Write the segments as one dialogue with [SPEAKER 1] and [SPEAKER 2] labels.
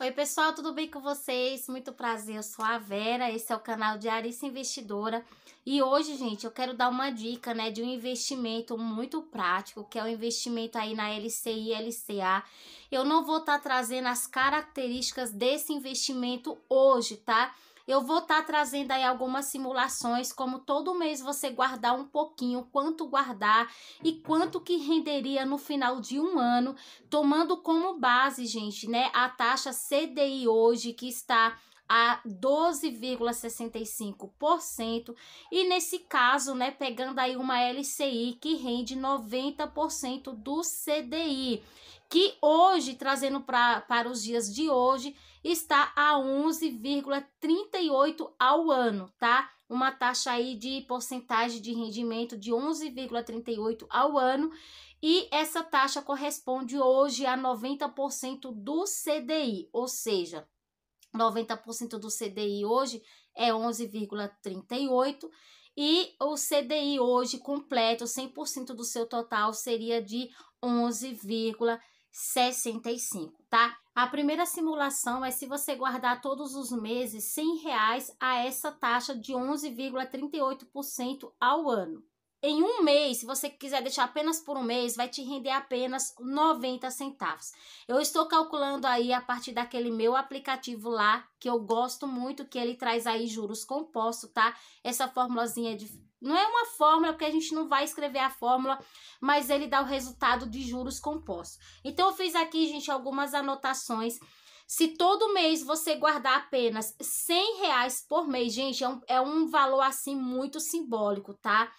[SPEAKER 1] Oi, pessoal, tudo bem com vocês? Muito prazer, eu sou a Vera, esse é o canal de Arissa Investidora. E hoje, gente, eu quero dar uma dica, né, de um investimento muito prático, que é o investimento aí na LCI e LCA. Eu não vou estar tá trazendo as características desse investimento hoje, tá? Eu vou estar tá trazendo aí algumas simulações, como todo mês você guardar um pouquinho, quanto guardar e quanto que renderia no final de um ano, tomando como base, gente, né, a taxa CDI hoje que está a 12,65%, e nesse caso, né, pegando aí uma LCI que rende 90% do CDI, que hoje, trazendo pra, para os dias de hoje, está a 11,38 ao ano, tá? Uma taxa aí de porcentagem de rendimento de 11,38 ao ano, e essa taxa corresponde hoje a 90% do CDI, ou seja, 90% do CDI hoje é 11,38 e o CDI hoje completo, 100% do seu total seria de 11,65, tá? A primeira simulação é se você guardar todos os meses R$ reais a essa taxa de 11,38% ao ano. Em um mês, se você quiser deixar apenas por um mês, vai te render apenas 90 centavos. Eu estou calculando aí a partir daquele meu aplicativo lá, que eu gosto muito, que ele traz aí juros compostos, tá? Essa formulazinha é de não é uma fórmula, porque a gente não vai escrever a fórmula, mas ele dá o resultado de juros compostos. Então, eu fiz aqui, gente, algumas anotações. Se todo mês você guardar apenas 100 reais por mês, gente, é um, é um valor assim muito simbólico, tá?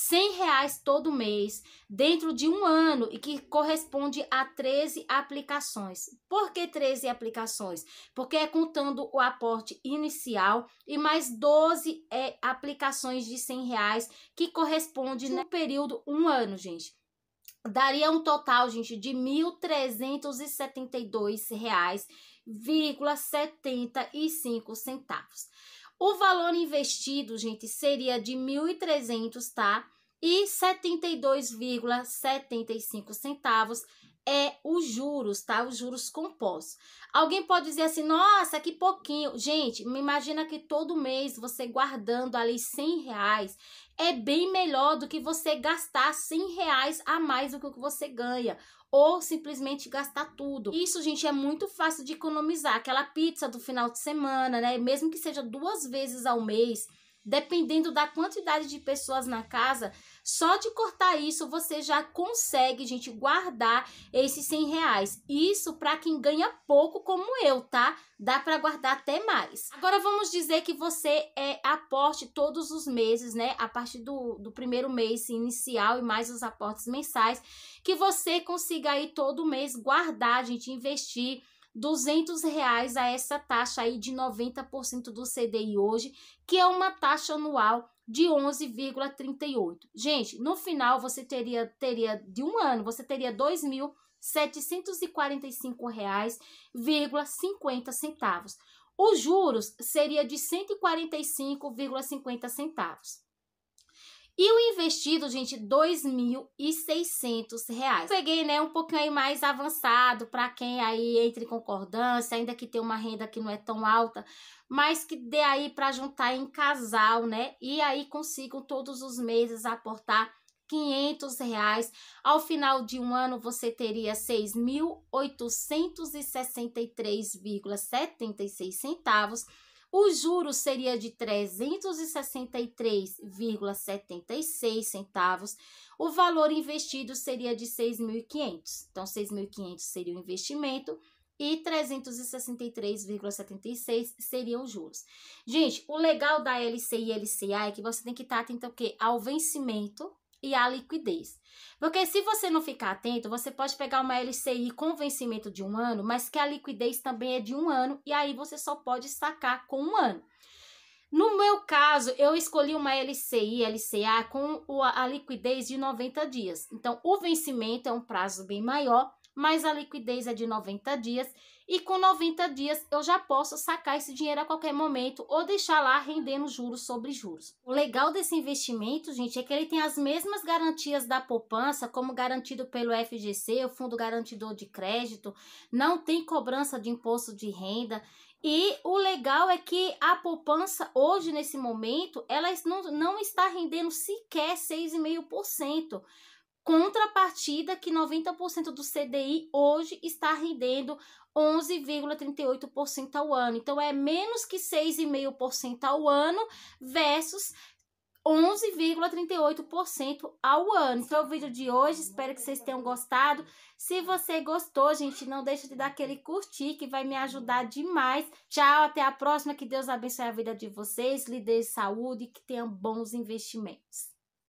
[SPEAKER 1] 100 reais todo mês, dentro de um ano e que corresponde a 13 aplicações. Por que 13 aplicações? Porque é contando o aporte inicial e mais 12 é, aplicações de 100 reais que corresponde no período um ano, gente daria um total, gente, de R$ 1.372,75. O valor investido, gente, seria de 1.300, tá? E 72,75 centavos é os juros, tá? Os juros compostos. Alguém pode dizer assim, nossa, que pouquinho. Gente, imagina que todo mês você guardando ali 100 reais é bem melhor do que você gastar 100 reais a mais do que você ganha ou simplesmente gastar tudo. Isso, gente, é muito fácil de economizar. Aquela pizza do final de semana, né? Mesmo que seja duas vezes ao mês, dependendo da quantidade de pessoas na casa, só de cortar isso você já consegue, gente, guardar esses 100 reais. Isso para quem ganha pouco, como eu, tá? Dá para guardar até mais. Agora vamos dizer que você é aporte todos os meses, né? A partir do, do primeiro mês inicial e mais os aportes mensais, que você consiga aí todo mês guardar, gente, investir 200 reais a essa taxa aí de 90% do CDI hoje, que é uma taxa anual de 11,38. Gente, no final você teria teria de um ano, você teria R$ reais, centavos. Os juros seria de 145,50 centavos. E o investido, gente, R$ 2.600. Peguei, né, um pouquinho mais avançado para quem aí entre em concordância, ainda que tenha uma renda que não é tão alta, mas que dê aí para juntar em casal, né? E aí consigam todos os meses aportar 500 reais. Ao final de um ano, você teria 6.863,76 centavos o juro seria de 363,76 centavos. O valor investido seria de 6.500. Então 6.500 seria o investimento e 363,76 seriam juros. Gente, o legal da LCI e LCA é que você tem que estar atento ao vencimento e a liquidez. Porque se você não ficar atento, você pode pegar uma LCI com vencimento de um ano, mas que a liquidez também é de um ano, e aí você só pode sacar com um ano. No meu caso, eu escolhi uma LCI, LCA com a liquidez de 90 dias. Então, o vencimento é um prazo bem maior mas a liquidez é de 90 dias e com 90 dias eu já posso sacar esse dinheiro a qualquer momento ou deixar lá rendendo juros sobre juros. O legal desse investimento, gente, é que ele tem as mesmas garantias da poupança, como garantido pelo FGC, o Fundo Garantidor de Crédito, não tem cobrança de imposto de renda. E o legal é que a poupança hoje, nesse momento, ela não, não está rendendo sequer 6,5% contrapartida que 90% do CDI hoje está rendendo 11,38% ao ano. Então é menos que 6,5% ao ano versus 11,38% ao ano. Foi então, o vídeo de hoje, espero que vocês tenham gostado. Se você gostou, gente, não deixa de dar aquele curtir que vai me ajudar demais. Tchau, até a próxima. Que Deus abençoe a vida de vocês, lhe dê saúde e que tenham bons investimentos.